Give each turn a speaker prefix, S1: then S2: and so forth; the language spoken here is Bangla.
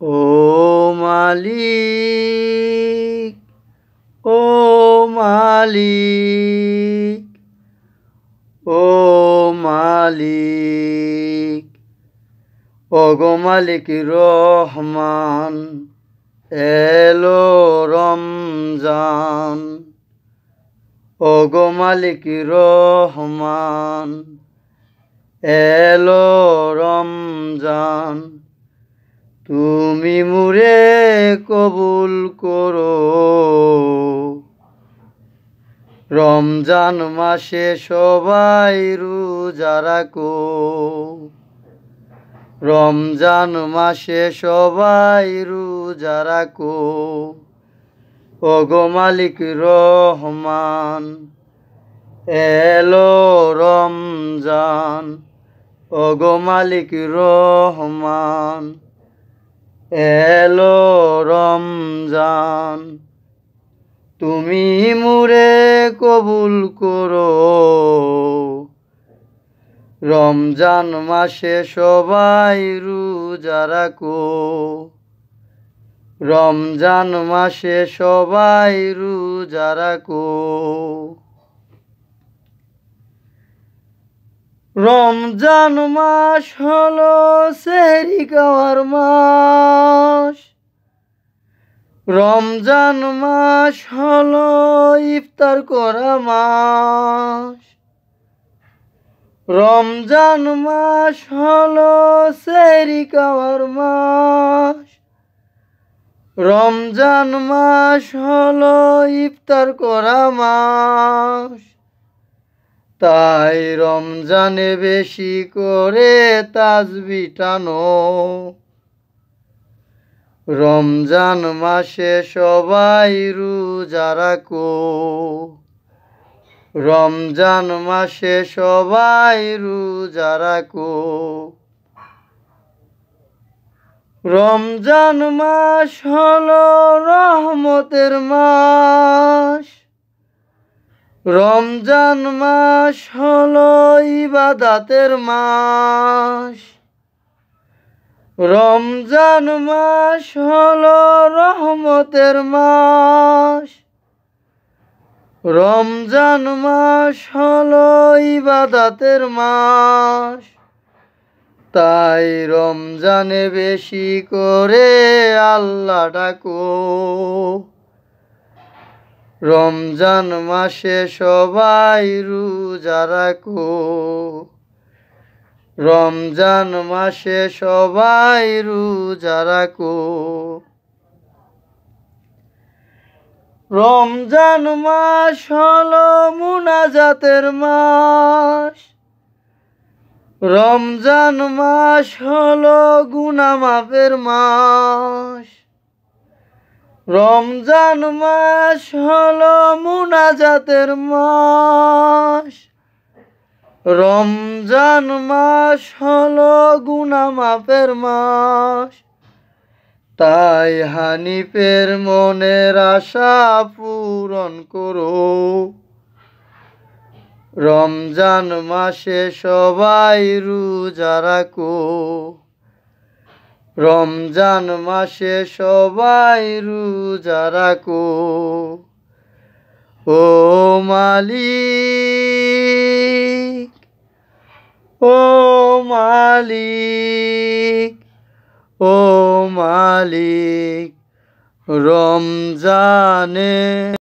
S1: O Malik, O Malik, O Malik, O Go Malik Rahman, Elo Ramzan, O Go Malik Rahman, Elo Ramzan. O তুমি মুরে কবুল করো রমজান মাসে সবাই রোজা রাখো রমজান মাসে সবাই রোজা রাখো ওগো মালিক রহমান এলো রমজান ওগো মালিক রহমান এলো রমজান তুমি মুরে কবুল করো রমজান মাসে সবাই রোজা রাখো রমজান মাসে সবাই রোজা রাখো রমজান মাস হলো সেহরি খাওয়ার মাস রমজান মাস হলো ইফতার করা মাস রমজান মাস হলো সেহরি খাওয়ার মাস রমজান মাস হলো ইফতার করা মাস তাই রমজানে বেশি করে তাজবি টানো রমজান মাসে সবাই রোজা রাখো রমজান মাসে সবাই রোজা রাখো রমজান মাস হলো রহমতের মা রমজান মাস হল ইবাদাতের মাস রমজান মাস হল রহমতের মাস রমজান মাস হল ইবাদাতের মাস তাই রমজানে বেশি করে আল্লাহ ডাকো
S2: রমজান
S1: মাসে সবাই রোজা রাখো রমজান মাসে সবাই রোজা রাখো রমজান মাস হলো মুনাজাতের মাস রমজান মাস হলো গুনামাপের মাস রমজান মাস হলো মুনাজাতের মাস রমজান মাস হলো গুনামাপের মাস তাই হানিফের মনের আশা পূরণ করো রমজান মাসে সবাই রোজা রাখো রমজান মাসে সবাই রোজা রাখো ও মালিক ও মালিক ও মালিক রমজানে